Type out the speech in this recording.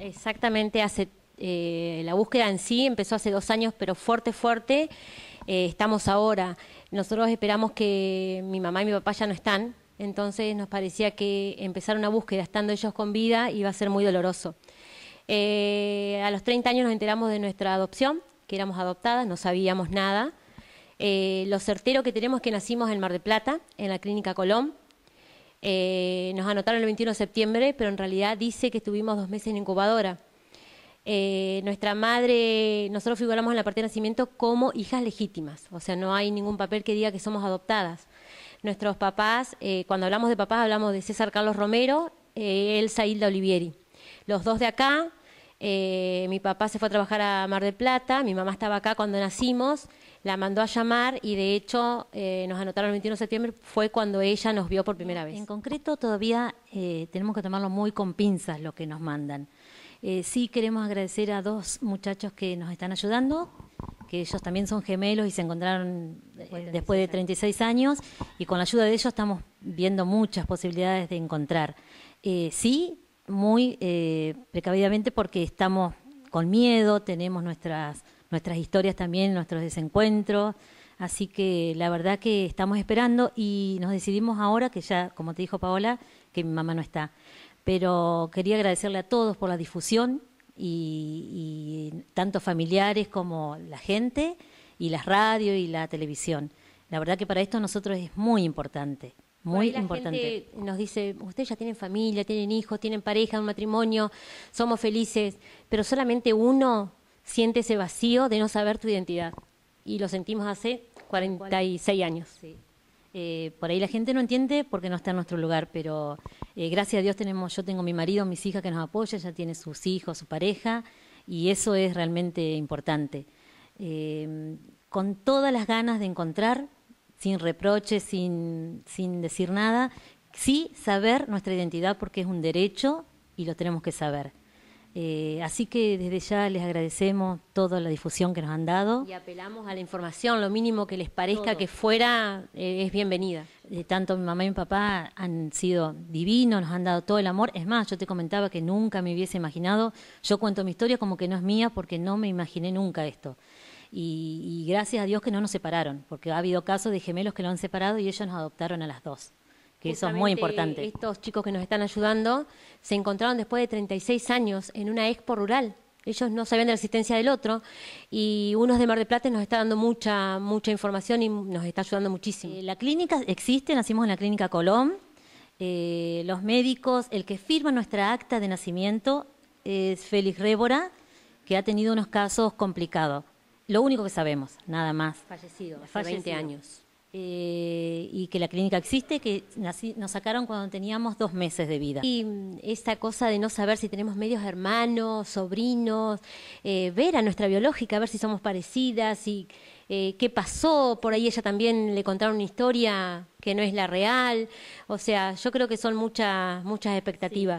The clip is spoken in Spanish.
Exactamente, hace eh, la búsqueda en sí empezó hace dos años, pero fuerte, fuerte, eh, estamos ahora. Nosotros esperamos que mi mamá y mi papá ya no están, entonces nos parecía que empezar una búsqueda estando ellos con vida iba a ser muy doloroso. Eh, a los 30 años nos enteramos de nuestra adopción, que éramos adoptadas, no sabíamos nada. lo certero que tenemos es que nacimos en Mar de Plata, en la Clínica Colón, eh, nos anotaron el 21 de septiembre, pero en realidad dice que estuvimos dos meses en incubadora. Eh, nuestra madre, nosotros figuramos en la parte de nacimiento como hijas legítimas, o sea, no hay ningún papel que diga que somos adoptadas. Nuestros papás, eh, cuando hablamos de papás, hablamos de César Carlos Romero, Elsa Hilda Olivieri. Los dos de acá, mi papá se fue a trabajar a Mar del Plata, mi mamá estaba acá cuando nacimos, la mandó a llamar y de hecho eh, nos anotaron el 21 de septiembre, fue cuando ella nos vio por primera vez. En concreto todavía eh, tenemos que tomarlo muy con pinzas lo que nos mandan. Eh, sí queremos agradecer a dos muchachos que nos están ayudando, que ellos también son gemelos y se encontraron eh, después de 36 años y con la ayuda de ellos estamos viendo muchas posibilidades de encontrar. sí, muy precavidamente porque estamos con miedo, tenemos nuestras nuestras historias también, nuestros desencuentros. Así que la verdad que estamos esperando y nos decidimos ahora, que ya, como te dijo Paola, que mi mamá no está. Pero quería agradecerle a todos por la difusión y, y tanto familiares como la gente y las radio y la televisión. La verdad que para esto nosotros es muy importante. Muy importante. Gente nos dice, ustedes ya tienen familia, tienen hijos, tienen pareja, un matrimonio, somos felices, pero solamente uno siente ese vacío de no saber tu identidad. Y lo sentimos hace 46 años. Eh, por ahí la gente no entiende porque no está en nuestro lugar, pero eh, gracias a Dios tenemos, yo tengo mi marido, mis hijas que nos apoyan, ya tiene sus hijos, su pareja, y eso es realmente importante. Em, con todas las ganas de encontrar, sin reproches, sin, sin decir nada, sí saber nuestra identidad porque es un derecho y lo tenemos que saber. Eh, así que desde ya les agradecemos toda la difusión que nos han dado. Y apelamos a la información, lo mínimo que les parezca que fuera eh, es bienvenida. Eh, tanto mi mamá y mi papá han sido divinos, nos han dado todo el amor. Es más, yo te comentaba que nunca me hubiese imaginado, yo cuento mi historia como que no es mía porque no me imaginé nunca esto. Y, y gracias a Dios que no nos separaron, porque ha habido casos de gemelos que lo han separado y ellos nos adoptaron a las dos que eso es muy importante. Estos chicos que nos están ayudando se encontraron después de 36 años en una expo rural. Ellos no sabían de la existencia del otro y unos de Mar del Plata nos está dando mucha mucha información y nos está ayudando muchísimo. Eh, la clínica existe, nacimos en la clínica Colón. Eh, los médicos, el que firma nuestra acta de nacimiento es Félix Révora, que ha tenido unos casos complicados. Lo único que sabemos, nada más. Fallecido, hace 20 años. Eh, y que la clínica existe, que nos sacaron cuando teníamos dos meses de vida. Y mm, esta cosa de no saber si tenemos medios hermanos, sobrinos, eh, ver a nuestra biológica, ver si somos parecidas y eh, qué pasó, por ahí ella también le contaron una historia que no es la real, o sea, yo creo que son muchas, muchas expectativas.